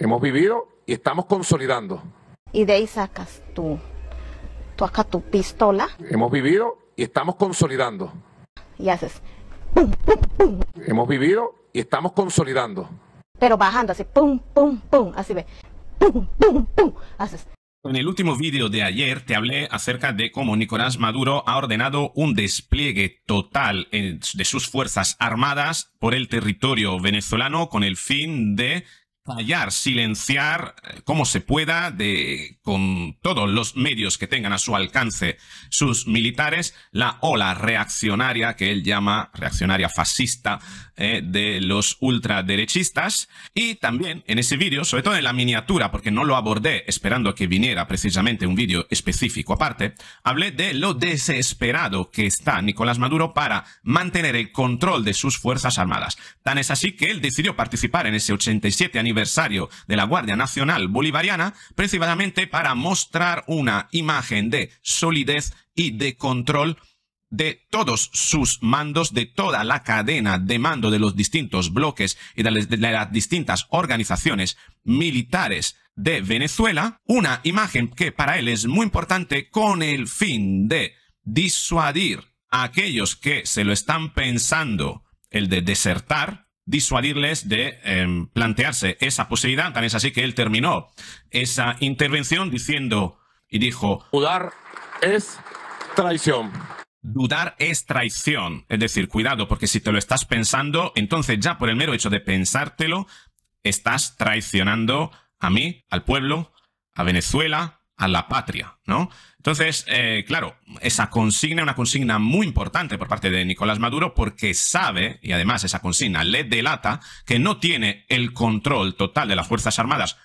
hemos vivido y estamos consolidando. Y de ahí sacas tú, tú tu pistola. Hemos vivido y estamos consolidando. Y haces. Pum, pum, pum. Hemos vivido y estamos consolidando. Pero bajando así, pum, pum, pum, así ve. Pum, pum, pum, haces. En el último vídeo de ayer te hablé acerca de cómo Nicolás Maduro ha ordenado un despliegue total eh, de sus fuerzas armadas por el territorio venezolano con el fin de callar, silenciar eh, como se pueda, de, con todos los medios que tengan a su alcance sus militares, la ola reaccionaria que él llama reaccionaria fascista eh, de los ultraderechistas. Y también en ese vídeo, sobre todo en la miniatura, porque no lo abordé esperando que viniera precisamente un vídeo específico aparte, hablé de lo desesperado que está Nicolás Maduro para mantener el control de sus Fuerzas Armadas. Tan es así que él decidió participar en ese 87 aniversario de la Guardia Nacional Bolivariana, precisamente para mostrar una imagen de solidez y de control de todos sus mandos, de toda la cadena de mando de los distintos bloques y de las, distintas organizaciones militares de Venezuela, una imagen que para él es muy importante con el fin de disuadir a aquellos que se lo están pensando el de desertar, disuadirles de em, plantearse esa posibilidad. Tan es así que él terminó esa intervención diciendo y dijo... Mudar es traición. Dudar es traición. Es decir, cuidado, porque si te lo estás pensando, entonces ya por el mero hecho de pensártelo, estás traicionando a mí, al pueblo, a Venezuela, a la patria, ¿no? Entonces, eh, claro, esa consigna, es una consigna muy importante por parte de Nicolás Maduro porque sabe, y además esa consigna le delata, que no tiene el control total de las Fuerzas Armadas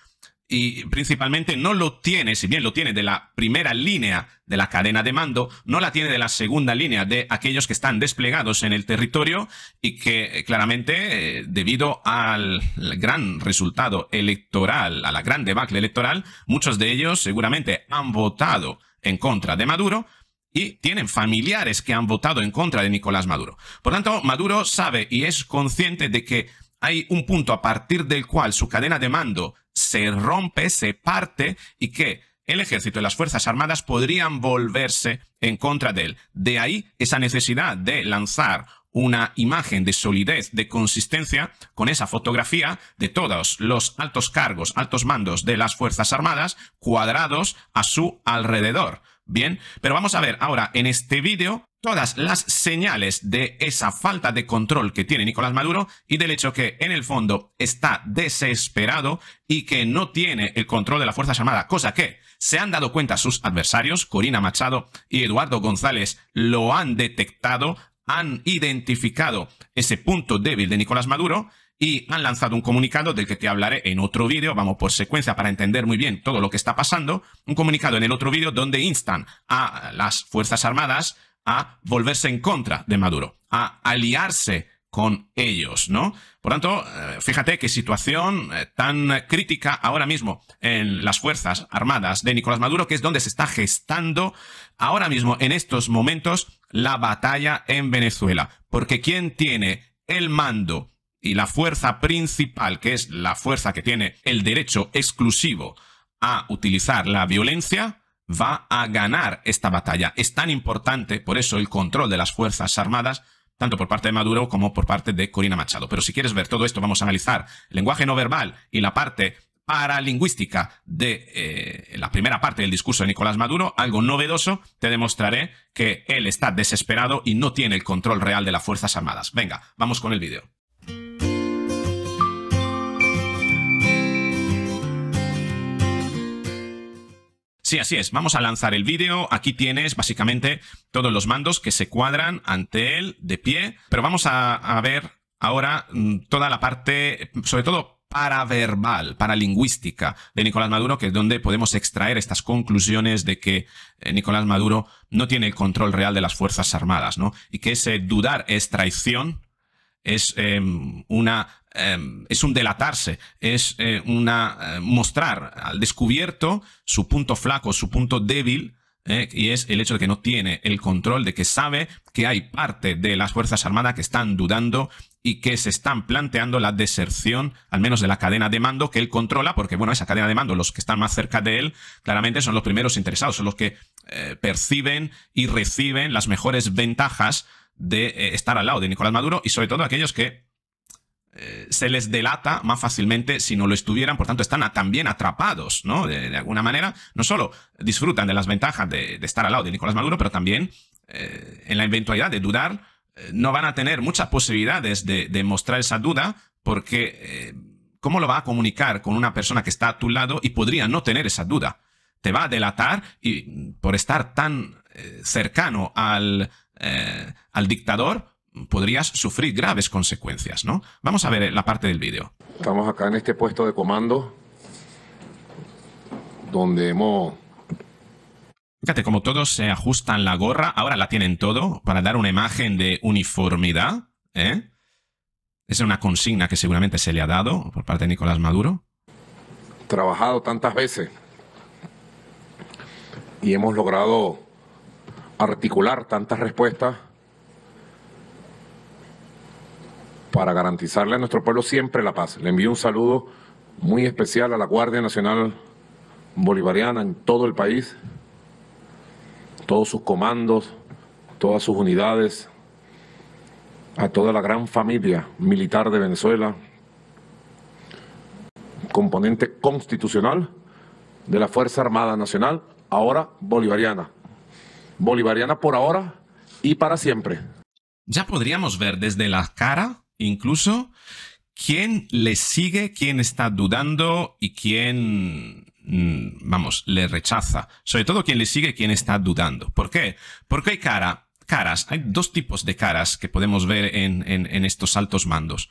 y principalmente no lo tiene, si bien lo tiene de la primera línea de la cadena de mando, no la tiene de la segunda línea de aquellos que están desplegados en el territorio y que eh, claramente eh, debido al gran resultado electoral, a la gran debacle electoral, muchos de ellos seguramente han votado en contra de Maduro, y tienen familiares que han votado en contra de Nicolás Maduro. Por tanto, Maduro sabe y es consciente de que hay un punto a partir del cual su cadena de mando se rompe, se parte y que el ejército y las Fuerzas Armadas podrían volverse en contra de él. De ahí esa necesidad de lanzar una imagen de solidez, de consistencia, con esa fotografía de todos los altos cargos, altos mandos de las Fuerzas Armadas cuadrados a su alrededor. Bien, pero vamos a ver ahora en este vídeo todas las señales de esa falta de control que tiene Nicolás Maduro y del hecho que en el fondo está desesperado y que no tiene el control de las Fuerzas Armadas, cosa que se han dado cuenta sus adversarios, Corina Machado y Eduardo González lo han detectado, han identificado ese punto débil de Nicolás Maduro y han lanzado un comunicado del que te hablaré en otro vídeo, vamos por secuencia para entender muy bien todo lo que está pasando, un comunicado en el otro vídeo donde instan a las Fuerzas Armadas a volverse en contra de Maduro, a aliarse con ellos, ¿no? Por tanto, eh, fíjate qué situación eh, tan crítica ahora mismo en las Fuerzas Armadas de Nicolás Maduro, que es donde se está gestando ahora mismo, en estos momentos, la batalla en Venezuela. Porque quién tiene el mando y la fuerza principal, que es la fuerza que tiene el derecho exclusivo a utilizar la violencia, va a ganar esta batalla. Es tan importante, por eso, el control de las Fuerzas Armadas, tanto por parte de Maduro como por parte de Corina Machado. Pero si quieres ver todo esto, vamos a analizar lenguaje no verbal y la parte paralingüística de eh, la primera parte del discurso de Nicolás Maduro, algo novedoso, te demostraré que él está desesperado y no tiene el control real de las Fuerzas Armadas. Venga, vamos con el vídeo. Sí, así es. Vamos a lanzar el vídeo. Aquí tienes básicamente todos los mandos que se cuadran ante él de pie. Pero vamos a, ver ahora mm, toda la parte, sobre todo paraverbal, paralingüística de Nicolás Maduro, que es donde podemos extraer estas conclusiones de que eh, Nicolás Maduro no tiene el control real de las Fuerzas Armadas, ¿no? Y que ese dudar es traición, es em, una em, es un delatarse, es eh, una eh, mostrar al descubierto su punto flaco, su punto débil. Eh, y es el hecho de que no tiene el control, de que sabe que hay parte de las Fuerzas Armadas que están dudando y que se están planteando la deserción, al menos de la cadena de mando que él controla, porque bueno, esa cadena de mando, los que están más cerca de él, claramente son los primeros interesados, son los que perciben y reciben las mejores ventajas de eh, estar al lado de Nicolás Maduro y sobre todo aquellos que eh, se les delata más fácilmente si no lo estuvieran, por tanto están también atrapados, ¿no? De, alguna manera, no solo disfrutan de las ventajas de, estar al lado de Nicolás Maduro, pero también eh, en la eventualidad de dudar, no van a tener muchas posibilidades de, de mostrar esa duda porque ¿cómo lo va a comunicar con una persona que está a tu lado y podría no tener esa duda? Te va a delatar y mm, por estar tan cercano al, eh, al dictador, podrías sufrir graves consecuencias, ¿no? Vamos a ver eh, la parte del vídeo. Estamos acá en este puesto de comando donde hemos... Fíjate como todos se ajustan la gorra, ahora la tienen todo, para dar una imagen de uniformidad, Esa ¿eh? es una consigna que seguramente se le ha dado por parte de Nicolás Maduro. Trabajado tantas veces y hemos logrado articular tantas respuestas para garantizarle a nuestro pueblo siempre la paz. Le envío un saludo muy especial a la Guardia Nacional Bolivariana en todo el país, todos sus comandos, todas sus unidades, a toda la gran familia militar de Venezuela, componente constitucional de la Fuerza Armada Nacional, ahora bolivariana bolivariana por ahora y para siempre. Ya podríamos ver desde la cara, incluso, quién le sigue, quién está dudando y quién, mm, vamos, le rechaza. Sobre todo quién le sigue, quién está dudando. ¿Por qué? Porque hay cara, caras, hay dos tipos de caras que podemos ver en, estos altos mandos.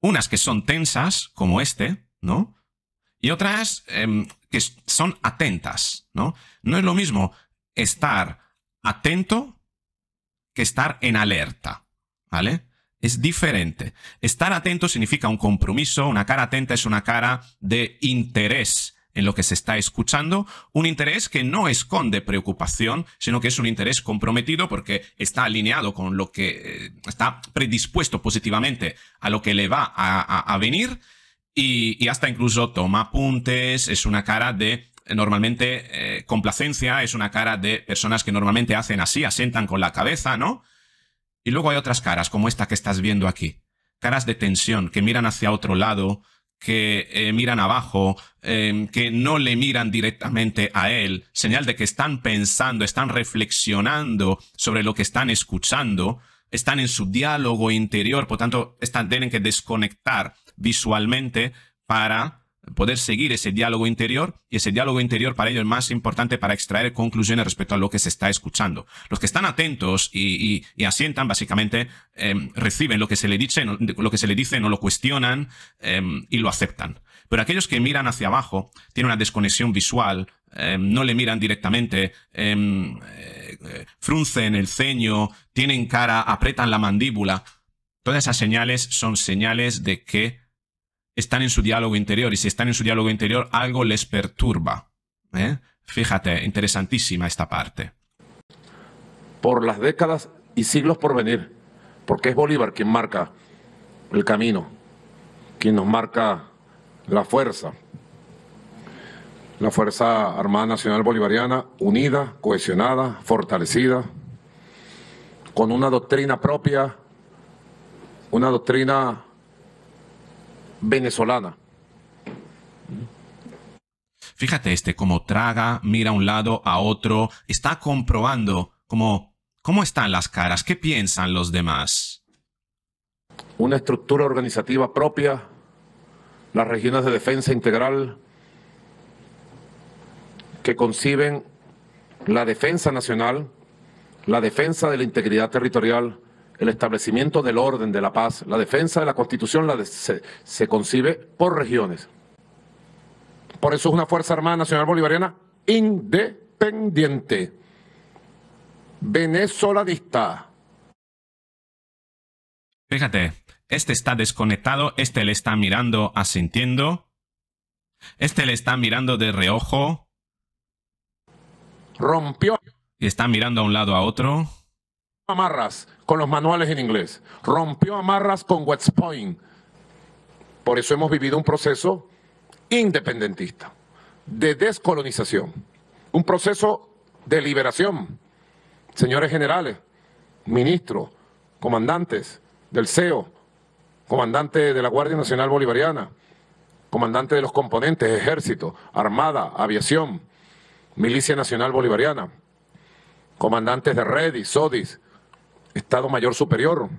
Unas que son tensas, como este, ¿no? Y otras em, que son atentas, ¿no? No es lo mismo estar atento que estar en alerta, ¿vale? Es diferente. Estar atento significa un compromiso, una cara atenta es una cara de interés en lo que se está escuchando, un interés que no esconde preocupación, sino que es un interés comprometido porque está alineado con lo que eh, está predispuesto positivamente a lo que le va a, venir y hasta incluso toma apuntes, es una cara de eh, normalmente eh, complacencia es una cara de personas que normalmente hacen así, asientan con la cabeza, ¿no? Y luego hay otras caras, como esta que estás viendo aquí. Caras de tensión, que miran hacia otro lado, que eh, miran abajo, em, que no le miran directamente a él, señal de que están pensando, están reflexionando sobre lo que están escuchando, están en su diálogo interior, por tanto, están, tienen que desconectar visualmente para poder seguir ese diálogo interior y ese diálogo interior para ello es más importante para extraer conclusiones respecto a lo que se está escuchando. Los que están atentos y, asientan básicamente em, reciben lo que se le dice, lo que se le dice, no lo cuestionan em, y lo aceptan. Pero aquellos que miran hacia abajo tienen una desconexión visual, em, no le miran directamente, eh, fruncen el ceño, tienen cara, apretan la mandíbula. Todas esas señales son señales de que están en su diálogo interior y si están en su diálogo interior algo les perturba. ¿eh? Fíjate, interesantísima esta parte. Por las décadas y siglos por venir, porque es Bolívar quien marca el camino, quien nos marca la fuerza, la Fuerza Armada Nacional Bolivariana, unida, cohesionada, fortalecida, con una doctrina propia, una doctrina venezolana. Fíjate este, como traga, mira a un lado, a otro, está comprobando como, cómo están las caras, qué piensan los demás. Una estructura organizativa propia, las regiones de defensa integral que conciben la defensa nacional, la defensa de la integridad territorial, el establecimiento del orden, de la paz, la defensa de la Constitución se, concibe por regiones. Por eso es una Fuerza Armada Nacional Bolivariana independiente, venezolanista. Fíjate, este está desconectado, este le está mirando asintiendo, este le está mirando de reojo. Rompió. Y está mirando a un lado a otro amarras con los manuales en inglés, rompió amarras con West Point. Por eso hemos vivido un proceso independentista, de descolonización, un proceso de liberación. Señores generales, ministros, comandantes del CEO, comandante de la Guardia Nacional Bolivariana, comandante de los componentes, ejército, armada, aviación, milicia nacional bolivariana, comandantes de Redis, Sodis, Estado Mayor Superior,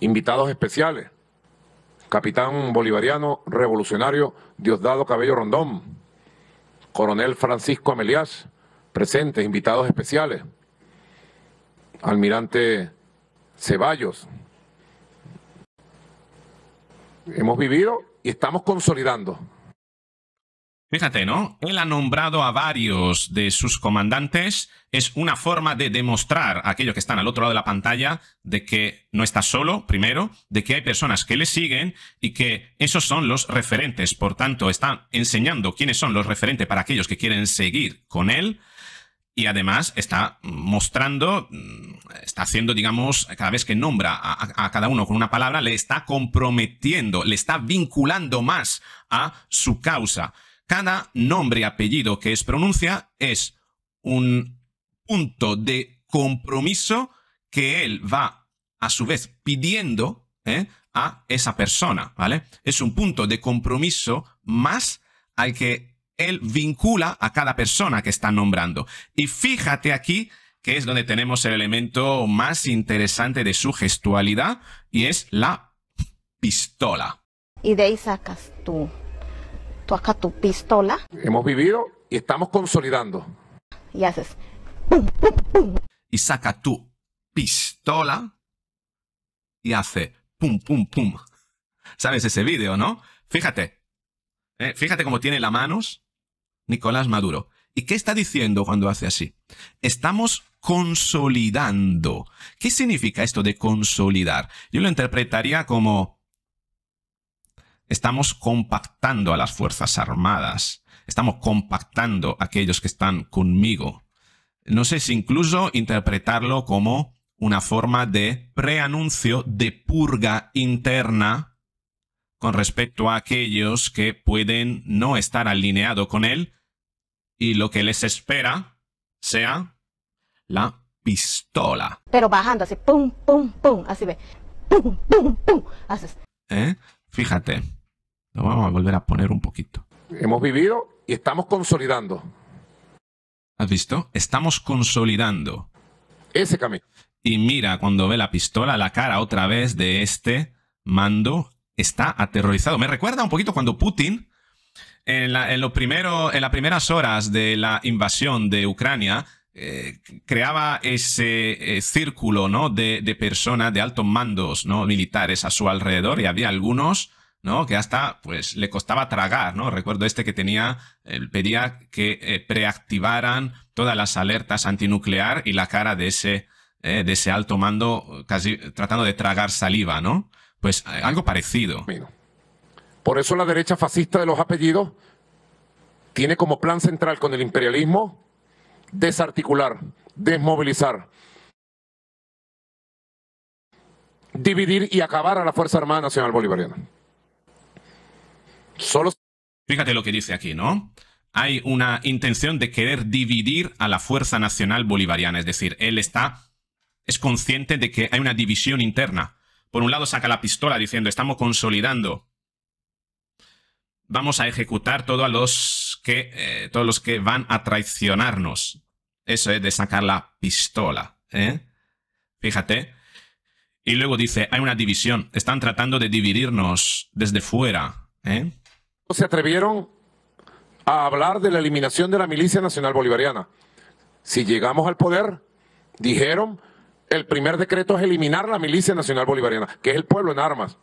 invitados especiales, capitán bolivariano revolucionario Diosdado Cabello Rondón, coronel Francisco Ameliás, presentes, invitados especiales, almirante Ceballos. Hemos vivido y estamos consolidando Fíjate, ¿no? Él ha nombrado a varios de sus comandantes. Es una forma de demostrar a aquellos que están al otro lado de la pantalla de que no está solo, primero, de que hay personas que le siguen y que esos son los referentes. Por tanto, está enseñando quiénes son los referentes para aquellos que quieren seguir con él. Y además está mostrando, mm, está haciendo, digamos, cada vez que nombra a, a, cada uno con una palabra, le está comprometiendo, le está vinculando más a su causa. Cada nombre y apellido que es pronuncia es un punto de compromiso que él va a su vez pidiendo ¿eh? a esa persona, ¿vale? Es un punto de compromiso más al que él vincula a cada persona que está nombrando. Y fíjate aquí que es donde tenemos el elemento más interesante de su gestualidad y es la pistola. Y de ahí sacas tú tú acá tu pistola. Hemos vivido y estamos consolidando. Y haces Y saca tu pistola y hace pum, pum, pum. ¿Sabes ese vídeo, no? Fíjate. Eh, fíjate cómo tiene las manos Nicolás Maduro. ¿Y qué está diciendo cuando hace así? Estamos consolidando. ¿Qué significa esto de consolidar? Yo lo interpretaría como estamos compactando a las Fuerzas Armadas, estamos compactando a aquellos que están conmigo. No sé si incluso interpretarlo como una forma de preanuncio de purga interna con respecto a aquellos que pueden no estar alineados con él y lo que les espera sea la pistola. Pero bajando así, pum, pum, pum, así ve, pum, pum, pum, ¿Eh? Fíjate, lo vamos a volver a poner un poquito. Hemos vivido y estamos consolidando. ¿Has visto? Estamos consolidando. Ese camino. Y mira, cuando ve la pistola, la cara otra vez de este mando está aterrorizado. Me recuerda un poquito cuando Putin, en, en las primeras horas de la invasión de Ucrania, eh, creaba ese eh, círculo ¿no? de, de personas de altos mandos ¿no? militares a su alrededor y había algunos ¿no? Que hasta pues le costaba tragar, ¿no? Recuerdo este que tenía, eh, pedía que eh, preactivaran todas las alertas antinuclear y la cara de ese, eh, de ese alto mando casi tratando de tragar saliva, ¿no? Pues algo parecido. Por eso la derecha fascista de los apellidos tiene como plan central con el imperialismo desarticular, desmovilizar, dividir y acabar a la Fuerza Armada Nacional Bolivariana. Fíjate lo que dice aquí, ¿no? Hay una intención de querer dividir a la Fuerza Nacional Bolivariana, es decir, él está, es consciente de que hay una división interna. Por un lado saca la pistola diciendo, estamos consolidando, vamos a ejecutar eh, todos los que van a traicionarnos. Eso es de sacar la pistola, ¿eh? Fíjate. Y luego dice, hay una división, están tratando de dividirnos desde fuera, ¿eh? se atrevieron a hablar de la eliminación de la milicia nacional bolivariana. Si llegamos al poder, dijeron, el primer decreto es eliminar la milicia nacional bolivariana, que es el pueblo en armas.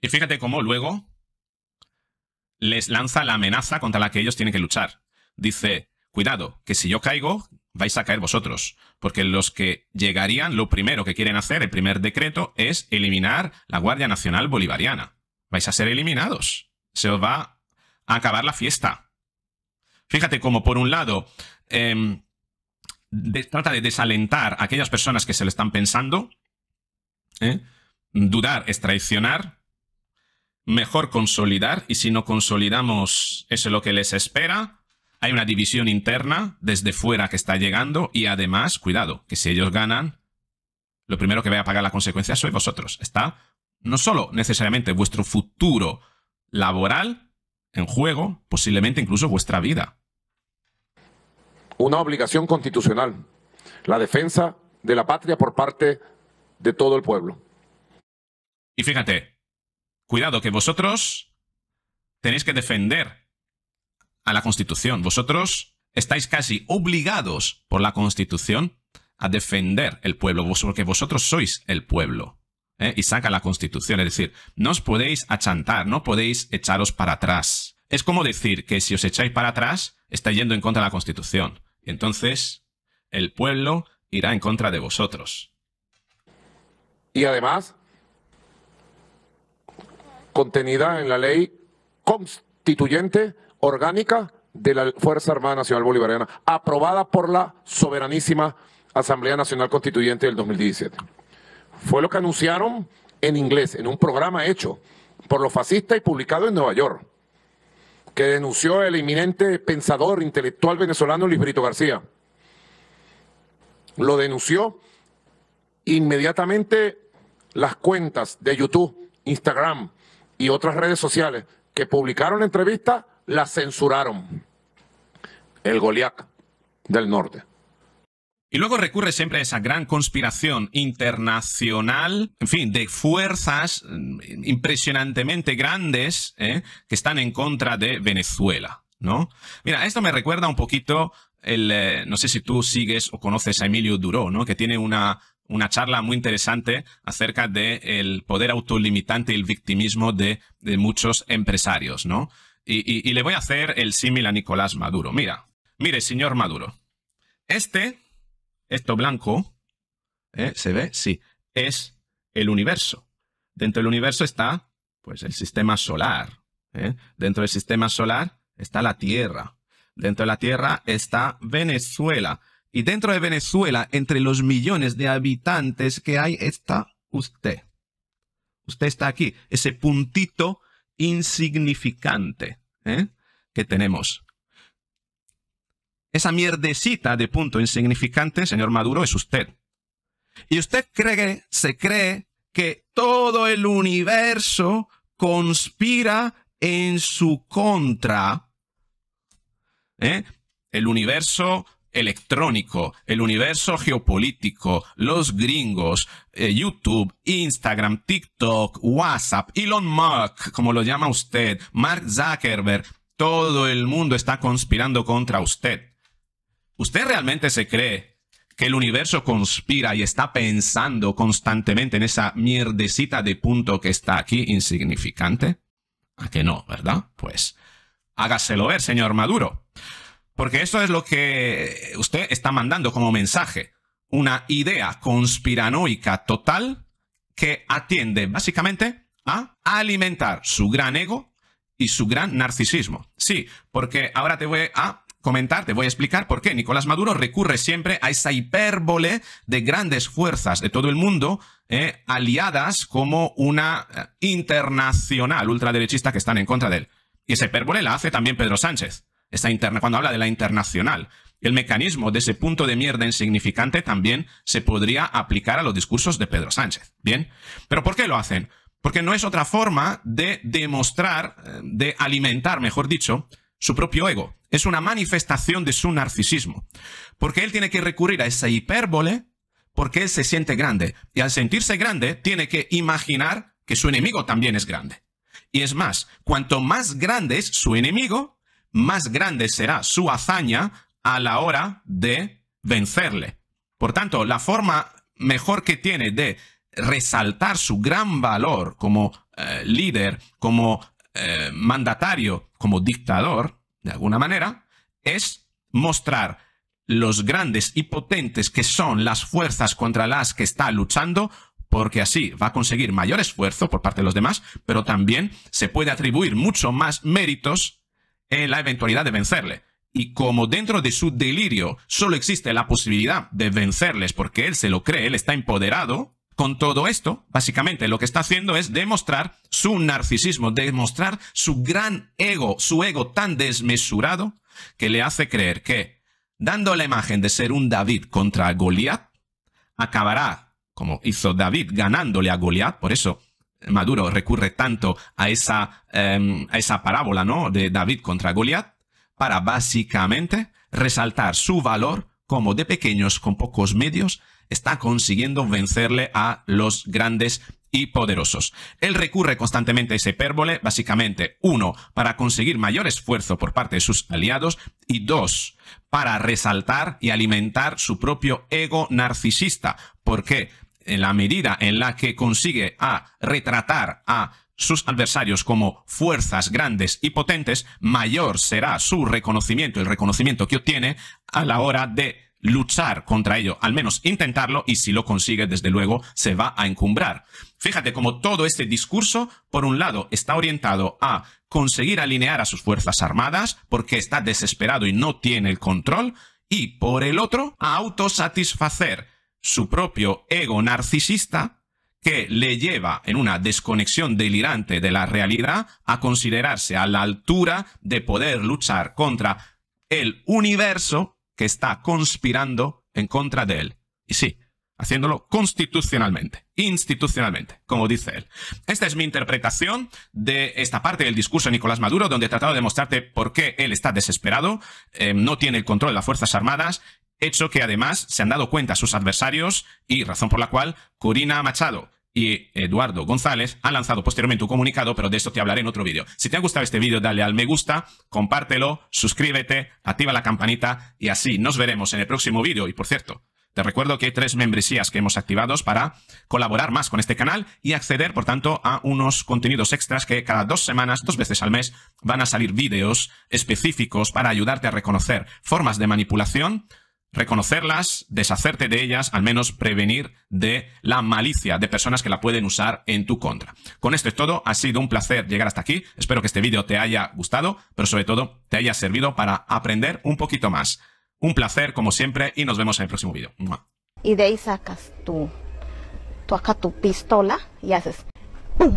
Y fíjate cómo luego les lanza la amenaza contra la que ellos tienen que luchar. Dice, cuidado, que si yo caigo, vais a caer vosotros, porque los que llegarían, lo primero que quieren hacer, el primer decreto, es eliminar la Guardia Nacional Bolivariana. Vais a ser eliminados. Se os va a acabar la fiesta. Fíjate cómo, por un lado, em, trata de desalentar a aquellas personas que se lo están pensando. ¿eh? Dudar es traicionar. Mejor consolidar. Y si no consolidamos, eso es lo que les espera. Hay una división interna desde fuera que está llegando. Y además, cuidado, que si ellos ganan, lo primero que va a pagar la consecuencia sois vosotros. Está no solo necesariamente vuestro futuro laboral en juego, posiblemente incluso vuestra vida. Una obligación constitucional, la defensa de la patria por parte de todo el pueblo. Y fíjate, cuidado que vosotros tenéis que defender a la Constitución. Vosotros estáis casi obligados por la Constitución a defender el pueblo, porque vosotros sois el pueblo. ¿eh? y saca la Constitución. Es decir, no os podéis achantar, no podéis echaros para atrás. Es como decir que si os echáis para atrás, está yendo en contra de la Constitución. Entonces, el pueblo irá en contra de vosotros. Y además, contenida en la ley constituyente orgánica de la Fuerza Armada Nacional Bolivariana, aprobada por la soberanísima Asamblea Nacional Constituyente del 2017. Fue lo que anunciaron en inglés, en un programa hecho por los fascistas y publicado en Nueva York, que denunció el inminente pensador intelectual venezolano Luis García. Lo denunció inmediatamente las cuentas de YouTube, Instagram y otras redes sociales que publicaron la entrevista, la censuraron. El Goliac del norte. Y luego recurre siempre a esa gran conspiración internacional, en fin, de fuerzas mm, impresionantemente grandes ¿eh? que están en contra de Venezuela, ¿no? Mira, esto me recuerda un poquito el, eh, no sé si tú sigues o conoces a Emilio Duró, ¿no? Que tiene una, una charla muy interesante acerca del de poder autolimitante y el victimismo de, de muchos empresarios, ¿no? Y, y, le voy a hacer el símil a Nicolás Maduro. Mira, mire, señor Maduro, este esto blanco, ¿eh? ¿se ve? Sí, es el universo. Dentro del universo está, pues, el sistema solar. ¿eh? Dentro del sistema solar está la Tierra. Dentro de la Tierra está Venezuela. Y dentro de Venezuela, entre los millones de habitantes que hay, está usted. Usted está aquí, ese puntito insignificante ¿eh? que tenemos. Esa mierdecita de punto insignificante, señor Maduro, es usted. Y usted cree, se cree que todo el universo conspira en su contra. ¿eh? El universo electrónico, el universo geopolítico, los gringos, eh, YouTube, Instagram, TikTok, WhatsApp, Elon Musk, como lo llama usted, Mark Zuckerberg, todo el mundo está conspirando contra usted. ¿Usted realmente se cree que el universo conspira y está pensando constantemente en esa mierdecita de punto que está aquí insignificante? A que no, ¿verdad? Pues hágaselo ver, señor Maduro. Porque eso es lo que usted está mandando como mensaje. Una idea conspiranoica total que atiende básicamente a alimentar su gran ego y su gran narcisismo. Sí, porque ahora te voy a comentar, te voy a explicar por qué Nicolás Maduro recurre siempre a esa hipérbole de grandes fuerzas de todo el mundo eh, aliadas como una eh, internacional ultraderechista que están en contra de él. Y esa hipérbole la hace también Pedro Sánchez, interna cuando habla de la internacional. El mecanismo de ese punto de mierda insignificante también se podría aplicar a los discursos de Pedro Sánchez. ¿Bien? ¿Pero por qué lo hacen? Porque no es otra forma de demostrar, eh, de alimentar, mejor dicho, su propio ego. Es una manifestación de su narcisismo. Porque él tiene que recurrir a esa hipérbole porque él se siente grande. Y al sentirse grande, tiene que imaginar que su enemigo también es grande. Y es más, cuanto más grande es su enemigo, más grande será su hazaña a la hora de vencerle. Por tanto, la forma mejor que tiene de resaltar su gran valor como eh, líder, como eh, mandatario, como dictador, de alguna manera, es mostrar los grandes y potentes que son las fuerzas contra las que está luchando, porque así va a conseguir mayor esfuerzo por parte de los demás, pero también se puede atribuir mucho más méritos en la eventualidad de vencerle. Y como dentro de su delirio solo existe la posibilidad de vencerles porque él se lo cree, él está empoderado, con todo esto, básicamente lo que está haciendo es demostrar su narcisismo, demostrar su gran ego, su ego tan desmesurado que le hace creer que, dando la imagen de ser un David contra Goliat, acabará, como hizo David, ganándole a Goliat, por eso eh, Maduro recurre tanto a esa, em, a esa parábola, ¿no? De David contra Goliat, para básicamente resaltar su valor como de pequeños con pocos medios está consiguiendo vencerle a los grandes y poderosos. Él recurre constantemente a ese hipérbole, básicamente, uno, para conseguir mayor esfuerzo por parte de sus aliados y dos, para resaltar y alimentar su propio ego narcisista. porque En la medida en la que consigue a retratar a sus adversarios como fuerzas grandes y potentes, mayor será su reconocimiento, el reconocimiento que obtiene a la hora de luchar contra ello, al menos intentarlo y si lo consigue, desde luego, se va a encumbrar. Fíjate cómo todo este discurso, por un lado, está orientado a conseguir alinear a sus Fuerzas Armadas porque está desesperado y no tiene el control, y por el otro, a autosatisfacer su propio ego narcisista que le lleva en una desconexión delirante de la realidad a considerarse a la altura de poder luchar contra el universo que está conspirando en contra de él. Y sí, haciéndolo constitucionalmente, institucionalmente, como dice él. Esta es mi interpretación de esta parte del discurso de Nicolás Maduro, donde he tratado de mostrarte por qué él está desesperado, eh, no tiene el control de las Fuerzas Armadas, hecho que además se han dado cuenta sus adversarios y razón por la cual Corina Machado, y Eduardo González ha lanzado posteriormente un comunicado, pero de esto te hablaré en otro vídeo. Si te ha gustado este vídeo, dale al me gusta, compártelo, suscríbete, activa la campanita y así nos veremos en el próximo vídeo. Y por cierto, te recuerdo que hay tres membresías que hemos activado para colaborar más con este canal y acceder, por tanto, a unos contenidos extras que cada dos semanas, dos veces al mes, van a salir vídeos específicos para ayudarte a reconocer formas de manipulación reconocerlas, deshacerte de ellas, al menos prevenir de la malicia de personas que la pueden usar en tu contra. Con esto es todo, ha sido un placer llegar hasta aquí, espero que este vídeo te haya gustado, pero sobre todo te haya servido para aprender un poquito más. Un placer como siempre y nos vemos en el próximo vídeo. Y de ahí sacas tu, tu tu pistola y haces pum,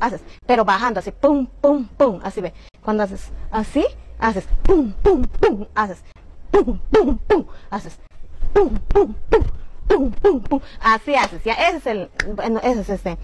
haces, pero bajando así, pum, pum, pum, así ve. Cuando haces así, haces pum, pum, pum, haces pum, pum, pum, haces, pum, pum, pum, pum, pum, pum, así haces, ya, ese es el, bueno, ese es este.